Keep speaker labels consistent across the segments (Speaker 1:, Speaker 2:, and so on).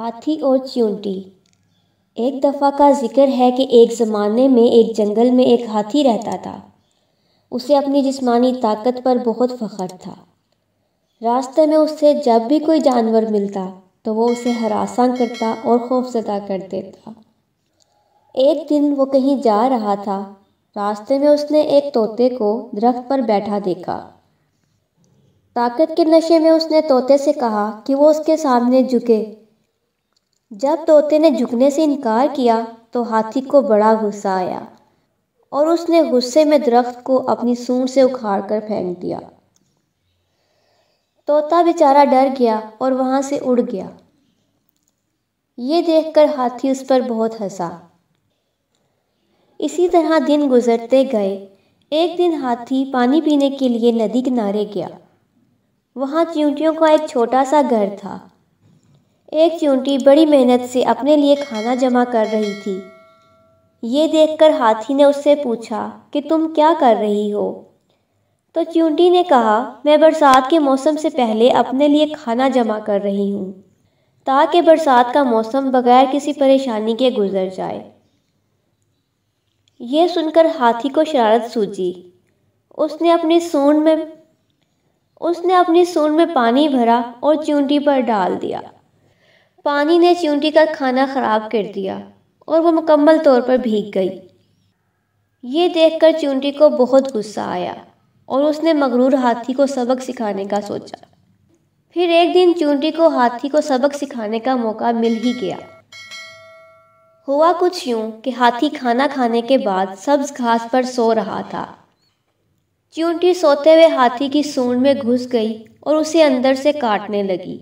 Speaker 1: हाथी और च्यूंटी एक दफ़ा का जिक्र है कि एक ज़माने में एक जंगल में एक हाथी रहता था उसे अपनी जिस्मानी ताकत पर बहुत फ़ख्र था रास्ते में उससे जब भी कोई जानवर मिलता तो वो उसे हरासा करता और खौफजदा कर देता एक दिन वो कहीं जा रहा था रास्ते में उसने एक तोते को दरख्त पर बैठा देखा ताकत के नशे में उसने तोते से कहा कि वो उसके सामने झुके जब तोते ने झुकने से इनकार किया तो हाथी को बड़ा गुस्सा आया और उसने गुस्से में दरख्त को अपनी सूंड से उखाड़ कर फेंक दिया तोता बेचारा डर गया और वहाँ से उड़ गया ये देखकर हाथी उस पर बहुत हंसा इसी तरह दिन गुजरते गए एक दिन हाथी पानी पीने के लिए नदी किनारे गया वहाँ चींटियों का एक छोटा सा घर था एक चूंटी बड़ी मेहनत से अपने लिए खाना जमा कर रही थी ये देखकर हाथी ने उससे पूछा कि तुम क्या कर रही हो तो चूंटी ने कहा मैं बरसात के मौसम से पहले अपने लिए खाना जमा कर रही हूँ ताकि बरसात का मौसम बगैर किसी परेशानी के गुजर जाए ये सुनकर हाथी को शरारत सूझी उसने अपनी सूंड में उसने अपनी सूंड में पानी भरा और चूंटी पर डाल दिया पानी ने चूंटी का खाना ख़राब कर दिया और वह मुकम्मल तौर पर भीग गई ये देखकर चूंटी को बहुत गुस्सा आया और उसने मगरूर हाथी को सबक सिखाने का सोचा फिर एक दिन चूंटी को हाथी को सबक सिखाने का मौका मिल ही गया हुआ कुछ यूं कि हाथी खाना खाने के बाद सब्ज घास पर सो रहा था चूंटी सोते हुए हाथी की सूंड में घुस गई और उसे अंदर से काटने लगी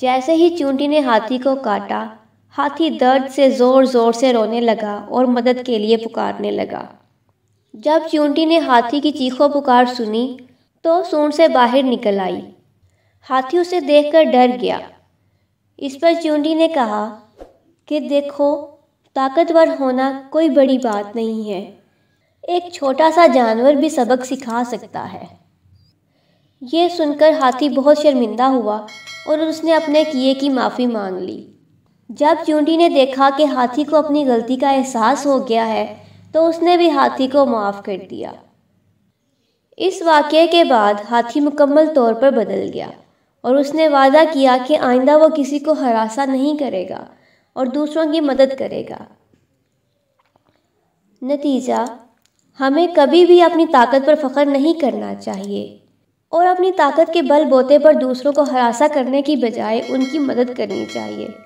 Speaker 1: जैसे ही चूंटी ने हाथी को काटा हाथी दर्द से ज़ोर ज़ोर से रोने लगा और मदद के लिए पुकारने लगा जब चूंटी ने हाथी की चीखों पुकार सुनी तो सूंड से बाहर निकल आई हाथी उसे देखकर डर गया इस पर चूंटी ने कहा कि देखो ताकतवर होना कोई बड़ी बात नहीं है एक छोटा सा जानवर भी सबक सिखा सकता है ये सुनकर हाथी बहुत शर्मिंदा हुआ और उसने अपने किए की माफ़ी मांग ली जब चूंटी ने देखा कि हाथी को अपनी गलती का एहसास हो गया है तो उसने भी हाथी को माफ़ कर दिया इस वाक़े के बाद हाथी मुकम्मल तौर पर बदल गया और उसने वादा किया कि आइंदा वो किसी को हरासा नहीं करेगा और दूसरों की मदद करेगा नतीजा हमें कभी भी अपनी ताकत पर फ़ख्र नहीं करना चाहिए और अपनी ताकत के बल बोते पर दूसरों को हरासा करने की बजाय उनकी मदद करनी चाहिए